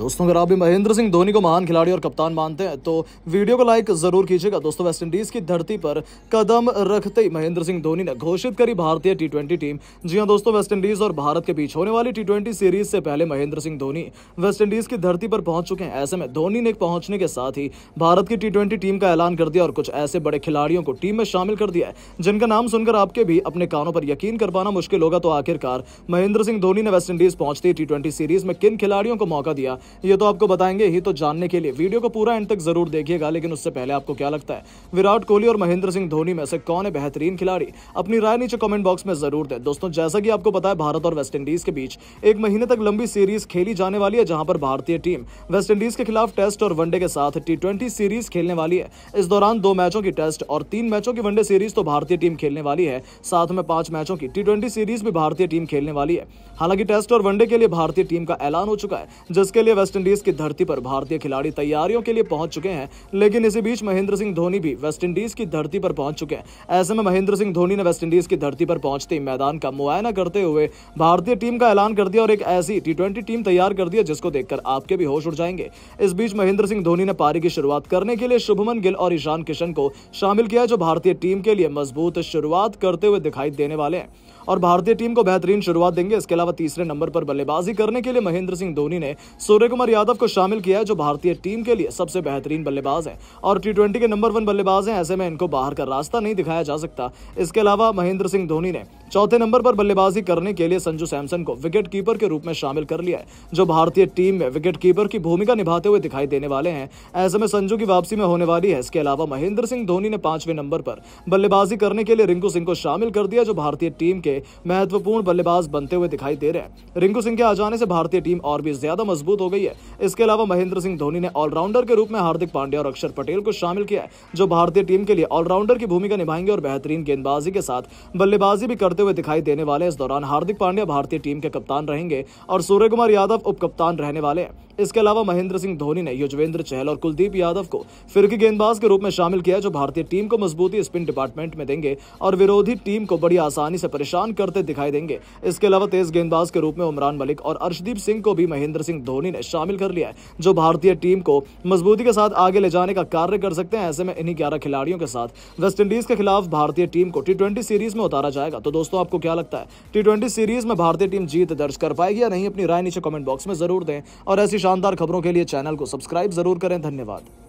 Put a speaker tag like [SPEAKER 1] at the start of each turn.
[SPEAKER 1] दोस्तों अगर आप भी महेंद्र सिंह धोनी को महान खिलाड़ी और कप्तान मानते हैं तो वीडियो को लाइक जरूर कीजिएगा दोस्तों वेस्टइंडीज की धरती पर कदम रखते ही महेंद्र सिंह धोनी ने घोषित करी भारतीय टी टीम जी हाँ दोस्तों वेस्टइंडीज और भारत के बीच होने वाली टी सीरीज से पहले महेंद्र सिंह धोनी वेस्टइंडीज की धरती पर पहुंच चुके हैं ऐसे में धोनी ने पहुंचने के साथ ही भारत की टी टीम का ऐलान कर दिया और कुछ ऐसे बड़े खिलाड़ियों को टीम में शामिल कर दिया है जिनका नाम सुनकर आपके भी अपने कानों पर यकीन कर पाना मुश्किल होगा तो आखिरकार महेंद्र सिंह धोनी ने वेस्टइंडीज पहुंचती टी टी सीरीज में किन खिलाड़ियों को मौका दिया ये तो आपको बताएंगे ही तो जानने के लिए वीडियो को पूरा एंड तक जरूर देखिएगा लेकिन उससे पहले आपको क्या लगता है विराट कोहली और महेंद्र सिंह धोनी में से कौन है बेहतरीन खिलाड़ी अपनी राय नीचे कॉमेंट बॉक्स में जरूर दे दोस्तों जैसा की आपको बताया भारत और वेस्ट इंडीज के बीच एक महीने तक लंबी सीरीज खेली जाने वाली है जहां पर भारतीय टीम वेस्ट इंडीज के खिलाफ टेस्ट और वनडे के साथ टी सीरीज खेलने वाली है इस दौरान दो मैचों की टेस्ट और तीन मैचों की वनडे सीरीज तो भारतीय टीम खेलने वाली है साथ में पांच मैचों की टी सीरीज भी भारतीय टीम खेलने वाली है हालांकि टेस्ट और वनडे के लिए भारतीय टीम का ऐलान हो चुका है जिसके लिए वेस्टइंडीज की धरती पर भारतीय खिलाड़ी तैयारियों के लिए पहुंच चुके हैं लेकिन इसी बीच महेंद्र सिंह धोनी भी वेस्टइंडीज की धरती पर पहुंच चुके हैं ऐसे में महेंद्र सिंह धोनी ने वेस्टइंडीज की धरती पर पहुंचते ही मैदान का मुआयना करते हुए भारतीय टीम का ऐलान कर दिया और एक ऐसी टी टीम तैयार कर दिया जिसको देखकर आपके भी होश उड़ जाएंगे इस बीच महेंद्र सिंह धोनी ने पारी की शुरुआत करने के लिए शुभमन गिल और ईशान किशन को शामिल किया जो भारतीय टीम के लिए मजबूत शुरुआत करते हुए दिखाई देने वाले हैं और भारतीय टीम को बेहतरीन शुरुआत देंगे इसके अलावा तीसरे नंबर पर बल्लेबाजी करने के लिए महेंद्र सिंह धोनी ने सूर्य कुमार यादव को शामिल किया है जो भारतीय टीम के लिए सबसे बेहतरीन बल्लेबाज है और टी के नंबर वन बल्लेबाज है ऐसे में इनको बाहर का रास्ता नहीं दिखाया जा सकता इसके अलावा महेंद्र सिंह धोनी ने चौथे नंबर पर बल्लेबाजी करने के लिए संजू सैमसन को विकेट कीपर के रूप में शामिल कर लिया है जो भारतीय टीम में विकेट कीपर की भूमिका निभाते हुए दिखाई देने वाले हैं ऐसे में संजू की वापसी में होने वाली है इसके अलावा महेंद्र सिंह धोनी ने पांचवें नंबर पर बल्लेबाजी करने के लिए रिंकू सिंह को शामिल कर दिया जो भारतीय टीम के महत्वपूर्ण बल्लेबाज बनते हुए दिखाई दे रहे हैं रिंकू सिंह के आ जाने से भारतीय टीम और भी ज्यादा मजबूत हो गई है इसके अलावा महेंद्र सिंह धोनी ने ऑलराउंडर के रूप में हार्दिक पांड्या और अक्षर पटेल को शामिल किया है जो भारतीय टीम के लिए ऑलराउंडर की भूमिका निभाएंगे और बेहतरीन गेंदबाजी के साथ बल्लेबाजी भी करते खेलते हुए दिखाई देने वाले इस दौरान हार्दिक पांड्या भारतीय टीम के कप्तान रहेंगे और सूर्य कुमार यादव उप कप्तान रहने वाले हैं इसके अलावा महेंद्र सिंह धोनी ने युजवेंद्र चहल और कुलदीप यादव को फिरकी गेंदबाज के रूप में शामिल किया जो भारतीय टीम को मजबूती स्पिन डिपार्टमेंट में देंगे और विरोधी टीम को बड़ी आसानी से परेशान करते दिखाई देंगे इसके अलावा तेज गेंदबाज के रूप में उमरान मलिक और अर्शदीप सिंह को भी महेंद्र सिंह धोनी ने शामिल कर लिया है जो भारतीय टीम को मजबूती के साथ आगे ले जाने का कार्य कर सकते हैं ऐसे में इन्हीं ग्यारह खिलाड़ियों के साथ वेस्टइंडीज के खिलाफ भारतीय टीम को टी सीरीज में उतारा जाएगा तो दोस्तों आपको क्या लगता है टी सीरीज में भारतीय टीम जीत दर्ज कर पाएगी या नहीं अपनी राय नीचे कॉमेंट बॉक्स में जरूर दें और ऐसी शानदार खबरों के लिए चैनल को सब्सक्राइब जरूर करें धन्यवाद